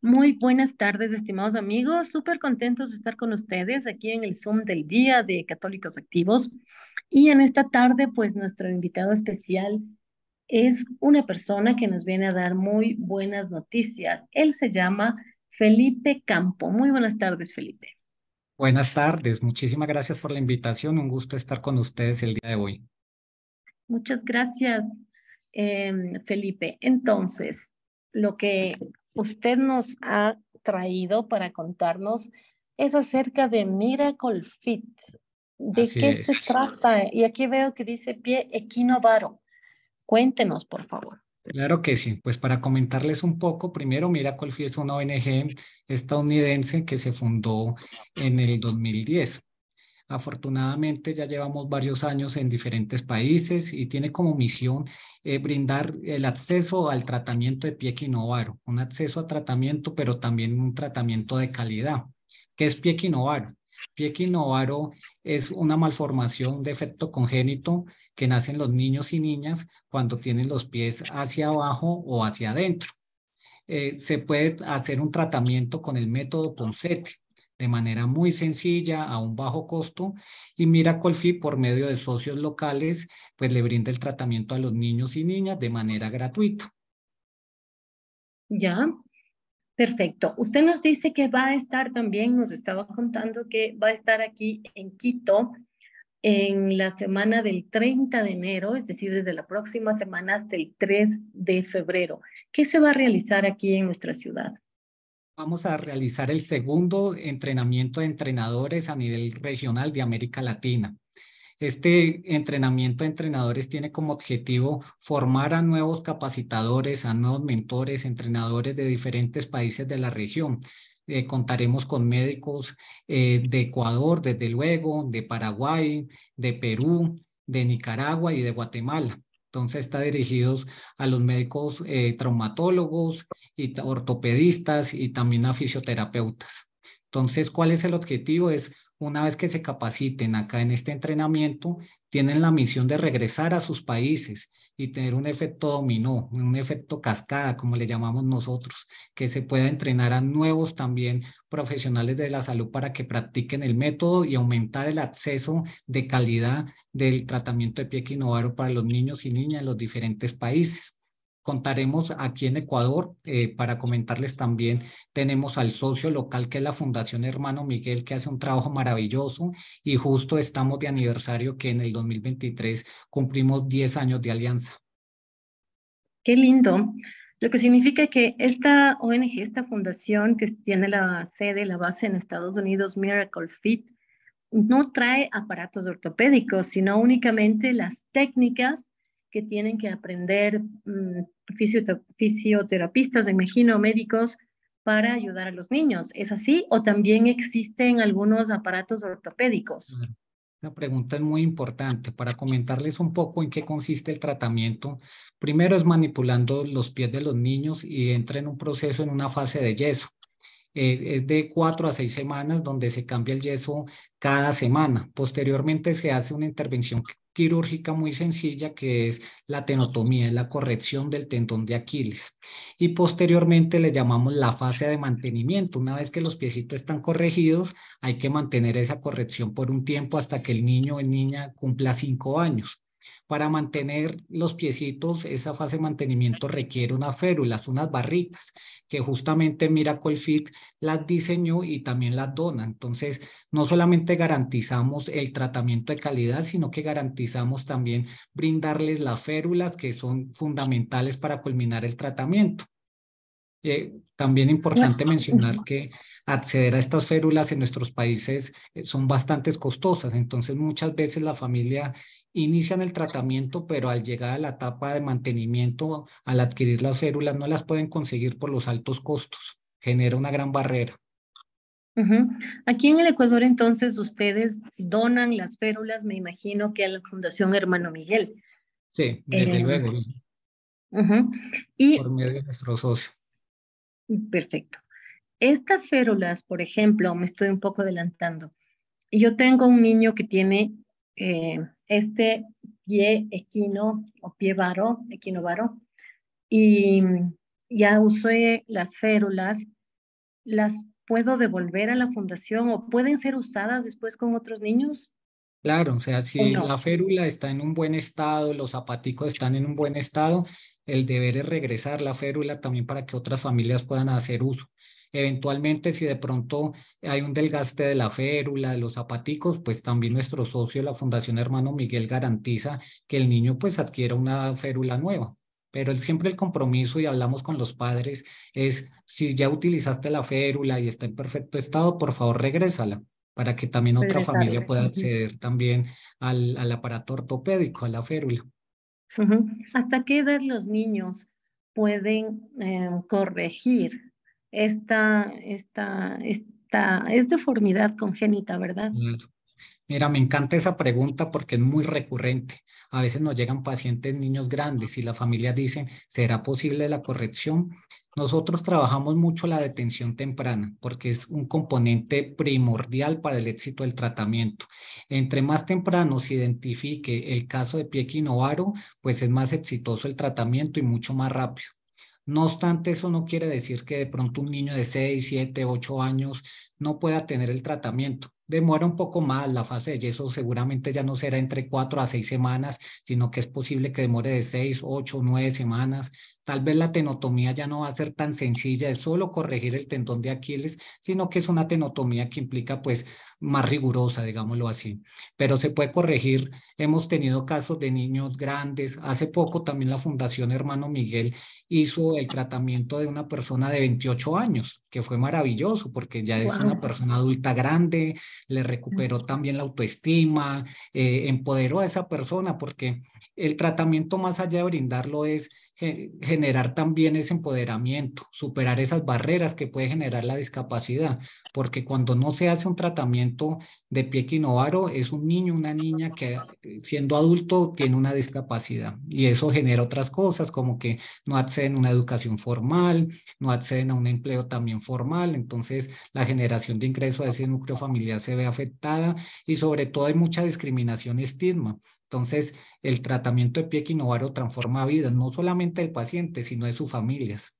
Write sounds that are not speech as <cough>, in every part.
Muy buenas tardes, estimados amigos. Súper contentos de estar con ustedes aquí en el Zoom del Día de Católicos Activos. Y en esta tarde, pues nuestro invitado especial es una persona que nos viene a dar muy buenas noticias. Él se llama Felipe Campo. Muy buenas tardes, Felipe. Buenas tardes, muchísimas gracias por la invitación. Un gusto estar con ustedes el día de hoy. Muchas gracias, eh, Felipe. Entonces, lo que usted nos ha traído para contarnos es acerca de Miracle Fit. ¿De qué se trata? Y aquí veo que dice pie equinovaro. Cuéntenos, por favor. Claro que sí. Pues para comentarles un poco, primero Miracle Fit es una ONG estadounidense que se fundó en el 2010 Afortunadamente ya llevamos varios años en diferentes países y tiene como misión eh, brindar el acceso al tratamiento de pie quinovaro, un acceso a tratamiento, pero también un tratamiento de calidad. que es pie quinovaro? Pie quinovaro es una malformación, de efecto congénito que nacen los niños y niñas cuando tienen los pies hacia abajo o hacia adentro. Eh, se puede hacer un tratamiento con el método Ponseti de manera muy sencilla, a un bajo costo, y Miracolfi por medio de socios locales, pues le brinda el tratamiento a los niños y niñas de manera gratuita. Ya, perfecto. Usted nos dice que va a estar también, nos estaba contando que va a estar aquí en Quito en la semana del 30 de enero, es decir, desde la próxima semana hasta el 3 de febrero. ¿Qué se va a realizar aquí en nuestra ciudad? vamos a realizar el segundo entrenamiento de entrenadores a nivel regional de América Latina. Este entrenamiento de entrenadores tiene como objetivo formar a nuevos capacitadores, a nuevos mentores, entrenadores de diferentes países de la región. Eh, contaremos con médicos eh, de Ecuador, desde luego, de Paraguay, de Perú, de Nicaragua y de Guatemala. Entonces está dirigidos a los médicos eh, traumatólogos y ortopedistas y también a fisioterapeutas. Entonces, ¿cuál es el objetivo? Es una vez que se capaciten acá en este entrenamiento, tienen la misión de regresar a sus países y tener un efecto dominó, un efecto cascada, como le llamamos nosotros, que se pueda entrenar a nuevos también profesionales de la salud para que practiquen el método y aumentar el acceso de calidad del tratamiento de pie quinovaro para los niños y niñas en los diferentes países contaremos aquí en Ecuador eh, para comentarles también. Tenemos al socio local que es la Fundación Hermano Miguel, que hace un trabajo maravilloso y justo estamos de aniversario que en el 2023 cumplimos 10 años de alianza. Qué lindo. Lo que significa que esta ONG, esta fundación que tiene la sede, la base en Estados Unidos, Miracle Fit, no trae aparatos ortopédicos, sino únicamente las técnicas que tienen que aprender mm, fisioterapeutas, fisioterapistas, imagino, médicos, para ayudar a los niños. ¿Es así? ¿O también existen algunos aparatos ortopédicos? La pregunta es muy importante para comentarles un poco en qué consiste el tratamiento. Primero es manipulando los pies de los niños y entra en un proceso en una fase de yeso. Eh, es de cuatro a seis semanas donde se cambia el yeso cada semana. Posteriormente se hace una intervención quirúrgica muy sencilla que es la tenotomía, es la corrección del tendón de Aquiles. Y posteriormente le llamamos la fase de mantenimiento. Una vez que los piecitos están corregidos, hay que mantener esa corrección por un tiempo hasta que el niño o niña cumpla cinco años. Para mantener los piecitos, esa fase de mantenimiento requiere unas férulas, unas barritas, que justamente Miracle Fit las diseñó y también las dona. Entonces, no solamente garantizamos el tratamiento de calidad, sino que garantizamos también brindarles las férulas que son fundamentales para culminar el tratamiento. Eh, también importante mencionar que acceder a estas férulas en nuestros países eh, son bastante costosas, entonces muchas veces la familia inician el tratamiento, pero al llegar a la etapa de mantenimiento, al adquirir las férulas, no las pueden conseguir por los altos costos. Genera una gran barrera. Aquí en el Ecuador, entonces, ustedes donan las férulas, me imagino que a la Fundación Hermano Miguel. Sí, desde eh, luego. y, por medio de nuestro socio. Mm, perfecto. Estas férulas, por ejemplo, me estoy un poco adelantando. Yo tengo un niño que tiene eh, este pie equino o pie varo, equino varo, y mm, ya usé las férulas. ¿Las puedo devolver a la fundación o pueden ser usadas después con otros niños? Claro, o sea, si la férula está en un buen estado, los zapaticos están en un buen estado, el deber es regresar la férula también para que otras familias puedan hacer uso. Eventualmente, si de pronto hay un delgaste de la férula, de los zapaticos, pues también nuestro socio, la Fundación Hermano Miguel, garantiza que el niño pues adquiera una férula nueva. Pero siempre el compromiso, y hablamos con los padres, es si ya utilizaste la férula y está en perfecto estado, por favor regrésala para que también otra familia pueda acceder también al, aparato ortopédico, a la férula. ¿Hasta qué edad los niños pueden em, corregir esta, esta, esta, deformidad congénita, ¿verdad? Mira, me encanta esa pregunta porque es muy recurrente. A veces nos llegan pacientes, niños grandes, y las familias dicen, ¿será posible la corrección? Nosotros trabajamos mucho la detención temprana porque es un componente primordial para el éxito del tratamiento. Entre más temprano se identifique el caso de pie quinovaro, pues es más exitoso el tratamiento y mucho más rápido. No obstante, eso no quiere decir que de pronto un niño de 6, 7, 8 años no pueda tener el tratamiento. Demora un poco más la fase de yeso, seguramente ya no será entre 4 a 6 semanas, sino que es posible que demore de 6, 8, 9 semanas. Tal vez la tenotomía ya no va a ser tan sencilla, es solo corregir el tendón de Aquiles, sino que es una tenotomía que implica pues más rigurosa, digámoslo así. Pero se puede corregir. Hemos tenido casos de niños grandes. Hace poco también la Fundación Hermano Miguel hizo el tratamiento de una persona de 28 años, que fue maravilloso porque ya es una persona adulta grande, le recuperó también la autoestima, eh, empoderó a esa persona porque el tratamiento más allá de brindarlo es generar también ese empoderamiento, superar esas barreras que puede generar la discapacidad, porque cuando no se hace un tratamiento de pie quinovaro, es un niño, una niña que eh, siendo adulto tiene una discapacidad y eso genera otras cosas como que no acceden a una educación formal, no acceden a un empleo también formal, entonces la generación de ingresos de ese núcleo familiar se ve afectada y sobre todo hay mucha discriminación y estigma entonces, el tratamiento de pie quinovaro transforma vidas, no solamente del paciente, sino de sus familias.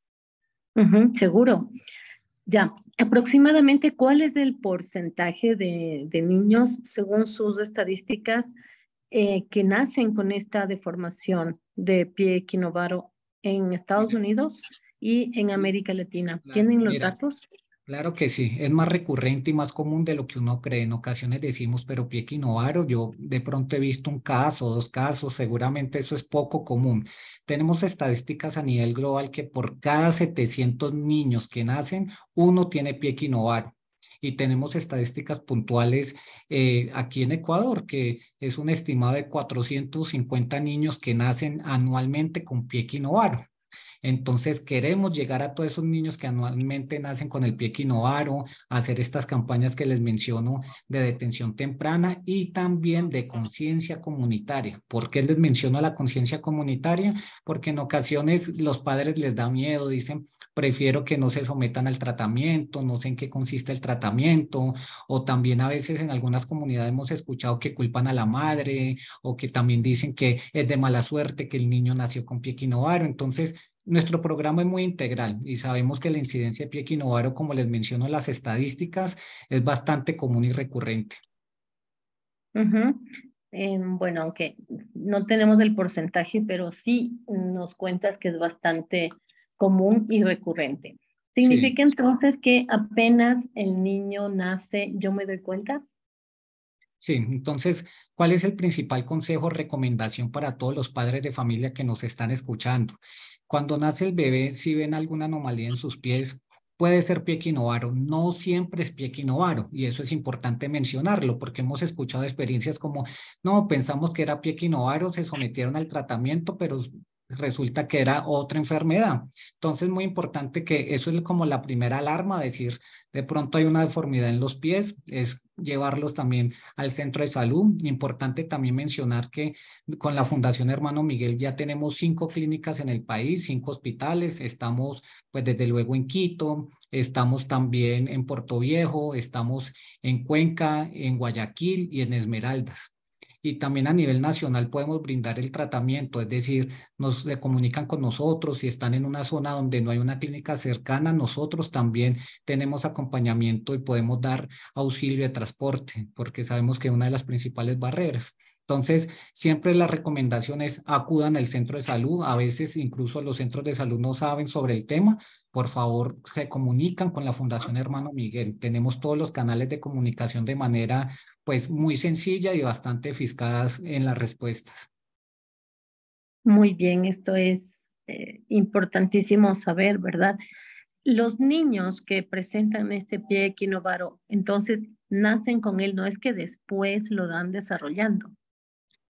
seguro. Ya, aproximadamente, ¿cuál es el porcentaje de, niños, según sus estadísticas, eh, que nacen con esta deformación de pie quinovaro en Estados Unidos y en América Latina? ¿Tienen los datos? Claro que sí, es más recurrente y más común de lo que uno cree. En ocasiones decimos, pero pie quinovaro, yo de pronto he visto un caso, dos casos, seguramente eso es poco común. Tenemos estadísticas a nivel global que por cada 700 niños que nacen, uno tiene pie quinovaro y tenemos estadísticas puntuales eh, aquí en Ecuador, que es una estimada de 450 niños que nacen anualmente con pie quinovaro. Entonces, queremos llegar a todos esos niños que anualmente nacen con el pie quinovaro, hacer estas campañas que les menciono de detención temprana y también de conciencia comunitaria. ¿Por qué les menciono la conciencia comunitaria? Porque en ocasiones los padres les da miedo, dicen, prefiero que no se sometan al tratamiento, no sé en qué consiste el tratamiento, o también a veces en algunas comunidades hemos escuchado que culpan a la madre o que también dicen que es de mala suerte que el niño nació con pie quinovaro. Entonces, nuestro programa es muy integral y sabemos que la incidencia de pie quinovaro, como les menciono las estadísticas, es bastante común y recurrente. Em, bueno, aunque no tenemos el porcentaje, pero sí nos cuentas que es bastante común y recurrente. ¿Significa entonces que apenas el niño nace, yo me doy cuenta? Sí, entonces, ¿cuál es el principal consejo, o recomendación para todos los padres de familia que nos están escuchando? Cuando nace el bebé, si ven alguna anomalía en sus pies, puede ser pie no siempre es pie quinovaro, y eso es importante mencionarlo, porque hemos escuchado experiencias como, no, pensamos que era pie quinovaro, se sometieron al tratamiento, pero resulta que era otra enfermedad. Entonces, muy importante que eso es como la primera alarma, decir, de pronto hay una deformidad en los pies, es llevarlos también al centro de salud. Importante también mencionar que con la Fundación Hermano Miguel ya tenemos cinco clínicas en el país, cinco hospitales, estamos pues desde luego en Quito, estamos también en Puerto Viejo, estamos en Cuenca, en Guayaquil y en Esmeraldas y también a nivel nacional podemos brindar el tratamiento, es decir, nos comunican con nosotros, si están en una zona donde no hay una clínica cercana, nosotros también tenemos acompañamiento y podemos dar auxilio de transporte, porque sabemos que es una de las principales barreras. Entonces, siempre la recomendación acudan al centro de salud. A veces incluso los centros de salud no saben sobre el tema. Por favor, se comunican con la Fundación Hermano Miguel. Tenemos todos los canales de comunicación de manera pues muy sencilla y bastante fiscadas en las respuestas. Muy bien, esto es eh, importantísimo saber, ¿verdad? Los niños que presentan este pie equinovaro, entonces nacen con él, no es que después lo dan desarrollando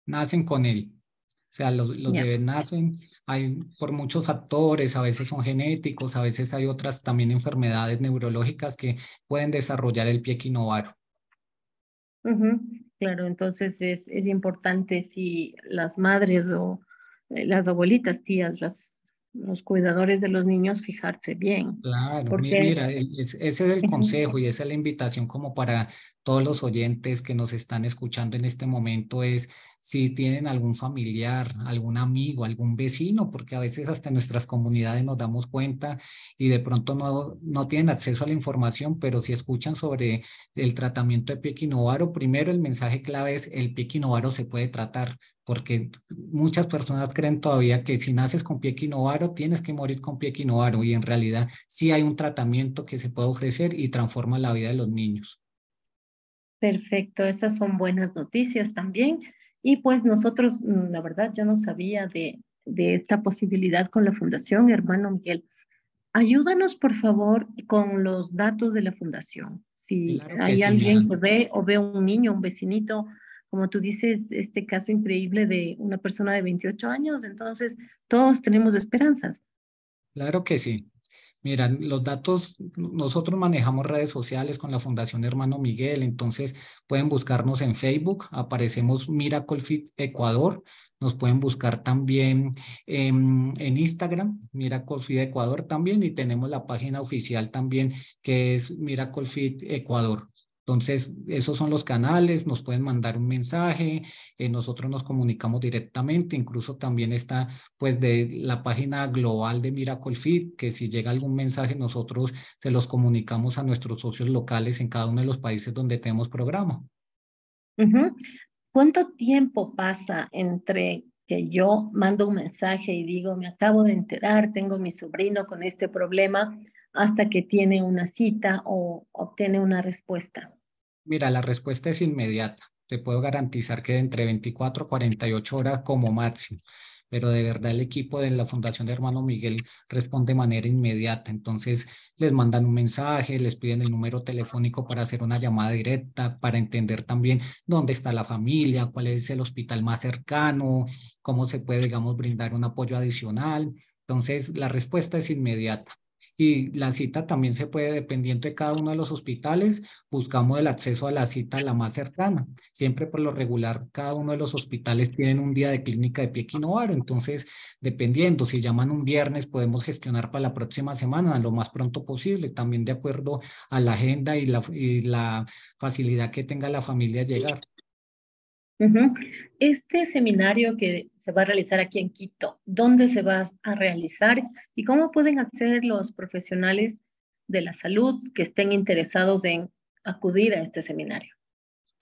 nacen con él. O sea, los, los bebés nacen hay por muchos factores, a veces son genéticos, a veces hay otras también enfermedades neurológicas que pueden desarrollar el pie quinovaro. Claro, entonces es, es importante si las madres o eh, las abuelitas, tías, las los cuidadores de los niños fijarse bien. Claro, mira, ese es el consejo y esa es la invitación como para todos los oyentes que nos están escuchando en este momento es si tienen algún familiar, algún amigo, algún vecino, porque a veces hasta en nuestras comunidades nos damos cuenta y de pronto no, no tienen acceso a la información, pero si escuchan sobre el tratamiento de piequinovaro, primero el mensaje clave es el piequinovaro se puede tratar, porque muchas personas creen todavía que si naces con pie quinovaro, tienes que morir con pie quinovaro, y en realidad sí hay un tratamiento que se puede ofrecer y transforma la vida de los niños. Perfecto, esas son buenas noticias también. Y pues nosotros, mm, la verdad, yo no sabía de, esta posibilidad con la Fundación Hermano Miguel. Ayúdanos, por favor, con los datos de la fundación. Si hay alguien que ve o ve un niño, un vecinito como tú dices, este caso increíble de una persona de 28 años, entonces todos tenemos esperanzas. Claro que sí. Mira, los datos, nosotros manejamos redes sociales con la Fundación Hermano Miguel, entonces pueden buscarnos en Facebook, aparecemos Miracle Fit Ecuador, nos pueden buscar también en, Instagram, Miracle Fit Ecuador también, y tenemos la página oficial también que es Miracle Fit Ecuador. Entonces, esos son los canales, nos pueden mandar un mensaje, eh, nosotros nos comunicamos directamente, incluso también está pues de la página global de Miracle Fit que si llega algún mensaje nosotros se los comunicamos a nuestros socios locales en cada uno de los países donde tenemos programa. ¿Cuánto tiempo pasa entre que yo mando un mensaje y digo, me acabo de enterar, tengo mi sobrino con este problema, hasta que tiene una cita o obtiene una respuesta? Mira, la respuesta es inmediata. Te puedo garantizar que entre 24 y 48 horas como máximo pero de verdad el equipo de la Fundación Hermano Miguel responde de manera inmediata. Entonces les mandan un mensaje, les piden el número telefónico para hacer una llamada directa, para entender también dónde está la familia, cuál es el hospital más cercano, cómo se puede, digamos, brindar un apoyo adicional. Entonces la respuesta es inmediata y la cita también se puede, dependiendo de cada uno de los hospitales, buscamos el acceso a la cita la más cercana. Siempre por lo regular, cada uno de los hospitales tienen un día de clínica de pie quinovaro, entonces dependiendo, si llaman un viernes, podemos gestionar para la próxima semana lo más pronto posible, también de acuerdo a la agenda y la, y la facilidad que tenga la familia llegar. Este seminario que se va a realizar aquí en Quito, ¿dónde se va a realizar y cómo pueden acceder los profesionales de la salud que estén interesados en acudir a este seminario?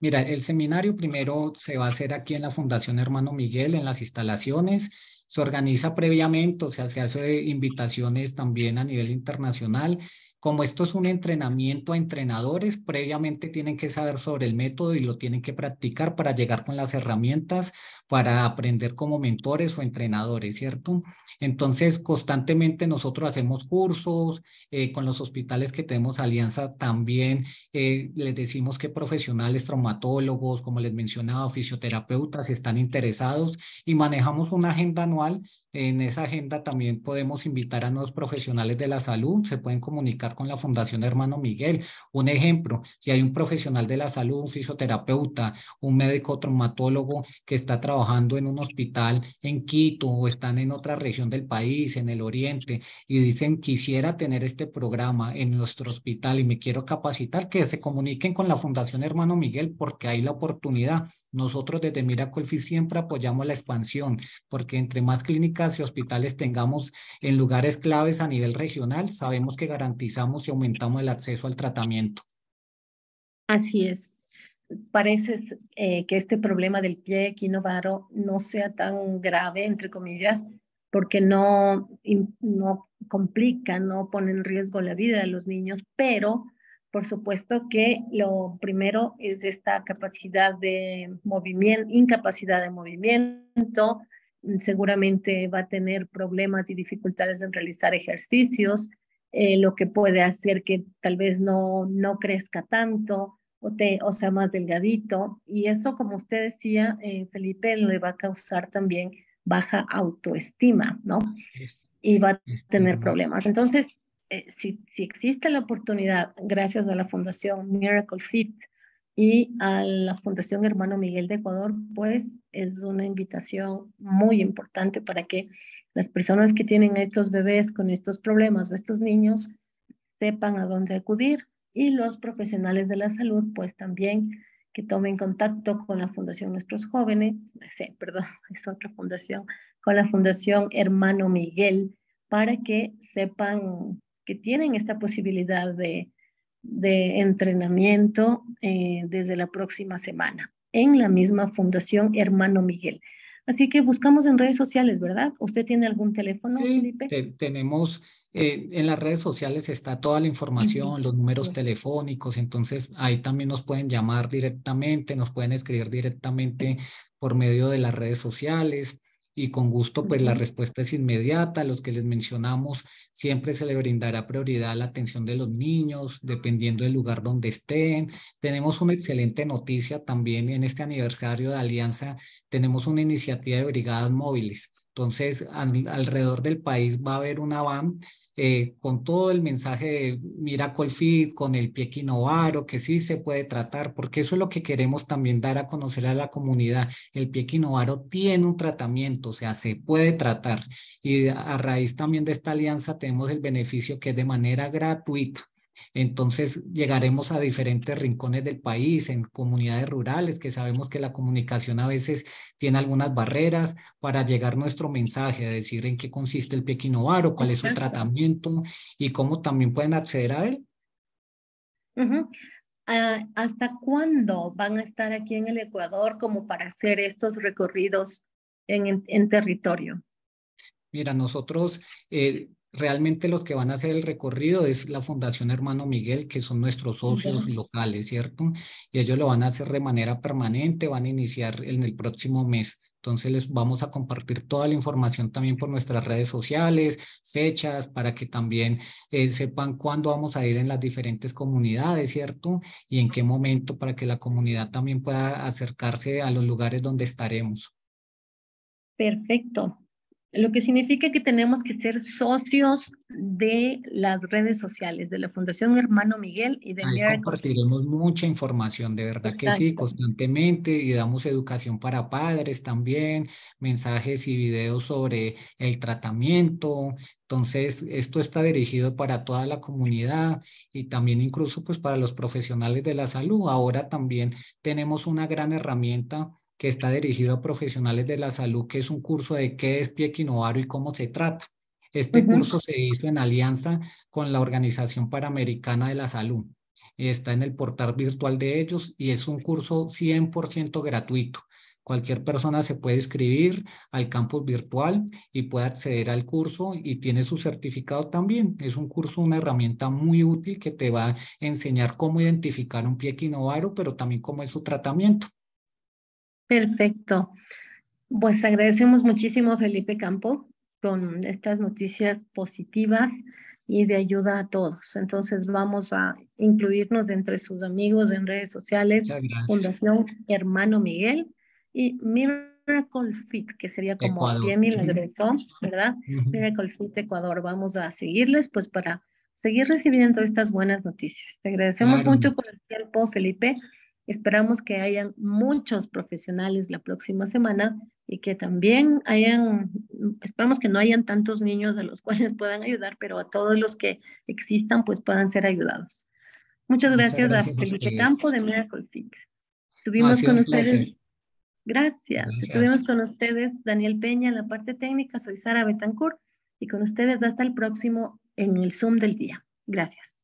Mira, el seminario primero se va a hacer aquí en la Fundación Hermano Miguel, en las instalaciones. Se organiza previamente, o sea, se hace invitaciones también a nivel internacional como esto es un entrenamiento a entrenadores, previamente tienen que saber sobre el método y lo tienen que practicar para llegar con las herramientas para aprender como mentores o entrenadores, ¿cierto? Entonces, constantemente nosotros hacemos cursos, eh, con los hospitales que tenemos alianza también eh, les decimos que profesionales, traumatólogos, como les mencionaba, fisioterapeutas están interesados y manejamos una agenda anual. En esa agenda también podemos invitar a nuevos profesionales de la salud, se pueden comunicar con la Fundación Hermano Miguel. Un ejemplo, si hay un profesional de la salud, un fisioterapeuta, un médico traumatólogo que está trabajando en un hospital en Quito o están en otra región del país, en el oriente, y dicen, quisiera tener este programa en nuestro hospital y me quiero capacitar, que se comuniquen con la Fundación Hermano Miguel porque hay la oportunidad. Nosotros desde Miracolfi siempre apoyamos la expansión, porque entre más clínicas y hospitales tengamos en lugares claves a nivel regional, sabemos que garantizamos y aumentamos el acceso al tratamiento. Así es. Parece eh, que este problema del pie equinovaro no sea tan grave, entre comillas, porque no, no complica, no pone en riesgo la vida de los niños, pero por supuesto que lo primero es esta capacidad de movimiento, incapacidad de movimiento, mm, seguramente va a tener problemas y dificultades en realizar ejercicios, eh, lo que puede hacer que tal vez no, no crezca tanto o, sea más delgadito. Y eso, como usted decía, eh, Felipe, le va a causar también baja autoestima, ¿no? Y va a tener problemas. Entonces, eh, si, existe la oportunidad, gracias a la Fundación Miracle Fit y a la Fundación Hermano Miguel de Ecuador, pues es una invitación muy importante para que las personas que tienen estos bebés con estos problemas o estos niños sepan a dónde acudir y los profesionales de la salud, pues también que tomen contacto con la Fundación Nuestros Jóvenes, <laughs> perdón, es otra fundación, con la Fundación Hermano Miguel, para que sepan que tienen esta posibilidad de, de entrenamiento eh, desde la próxima semana en la misma Fundación Hermano Miguel. Así que buscamos en redes sociales, ¿verdad? ¿Usted tiene algún teléfono, Felipe? tenemos, eh, en las redes sociales está toda la información, los números pues. telefónicos, entonces ahí también nos pueden llamar directamente, nos pueden escribir directamente por medio de las redes sociales y con gusto pues la respuesta es inmediata, los que les mencionamos siempre se le brindará prioridad a la atención de los niños dependiendo del lugar donde estén. Tenemos una excelente noticia también en este aniversario de Alianza, tenemos una iniciativa de brigadas móviles. Entonces, alrededor del país va a haber una van eh, con todo el mensaje de mira con el pie quinovaro, que sí se puede tratar, porque eso es lo que queremos también dar a conocer a la comunidad. El pie quinovaro tiene un tratamiento, o sea, se puede tratar. Y a raíz también de esta alianza tenemos el beneficio que es de manera gratuita entonces llegaremos a diferentes rincones del país, en comunidades rurales, que sabemos que la comunicación a veces tiene algunas barreras para llegar nuestro mensaje, a decir en qué consiste el pekinovar o cuál es su tratamiento y cómo también pueden acceder a él. Ah, ¿Hasta cuándo van a estar aquí en el Ecuador como para hacer estos recorridos en, territorio? Mira, nosotros eh, realmente los que van a hacer el recorrido es la Fundación Hermano Miguel, que son nuestros socios locales, ¿cierto? Y ellos lo van a hacer de manera permanente, van a iniciar en el próximo mes. Entonces les vamos a compartir toda la información también por nuestras redes sociales, fechas, para que también eh, sepan cuándo vamos a ir en las diferentes comunidades, ¿cierto? Y en qué momento para que la comunidad también pueda acercarse a los lugares donde estaremos. Perfecto lo que significa que tenemos que ser socios de las redes sociales, de la Fundación Hermano Miguel y de... Ahí compartiremos mucha información, de verdad que sí, constantemente, y damos educación para padres también, mensajes y videos sobre el tratamiento. Entonces, esto está dirigido para toda la comunidad y también incluso pues para los profesionales de la salud. Ahora también tenemos una gran herramienta que está dirigido a profesionales de la salud, que es un curso de qué es pie y cómo se trata. Este curso se hizo en alianza con la Organización Panamericana de la Salud. Está en el portal virtual de ellos y es un curso 100% gratuito. Cualquier persona se puede inscribir al campus virtual y puede acceder al curso y tiene su certificado también. Es un curso, una herramienta muy útil que te va a enseñar cómo identificar un pie pero también cómo es su tratamiento. Perfecto. Pues agradecemos muchísimo a Felipe Campo con estas noticias positivas y de ayuda a todos. Entonces vamos a incluirnos entre sus amigos en redes sociales, Fundación Hermano Miguel y Miracle Fit, que sería como bien milagroso, ¿verdad? Miracle Fit Ecuador. Vamos a seguirles pues para seguir recibiendo estas buenas noticias. Te agradecemos mucho por el tiempo, Felipe. Esperamos que hayan muchos profesionales la próxima semana y que también hayan, esperamos que no hayan tantos niños a los <laughs> cuales puedan ayudar, pero a todos los que existan, pues puedan ser ayudados. Muchas gracias, a Felipe Campo de Miracle Fix. Estuvimos con ustedes. Gracias. Estuvimos con ustedes, Daniel Peña, en la parte técnica. Soy Sara Betancourt y con ustedes hasta el próximo en el Zoom del día. Gracias.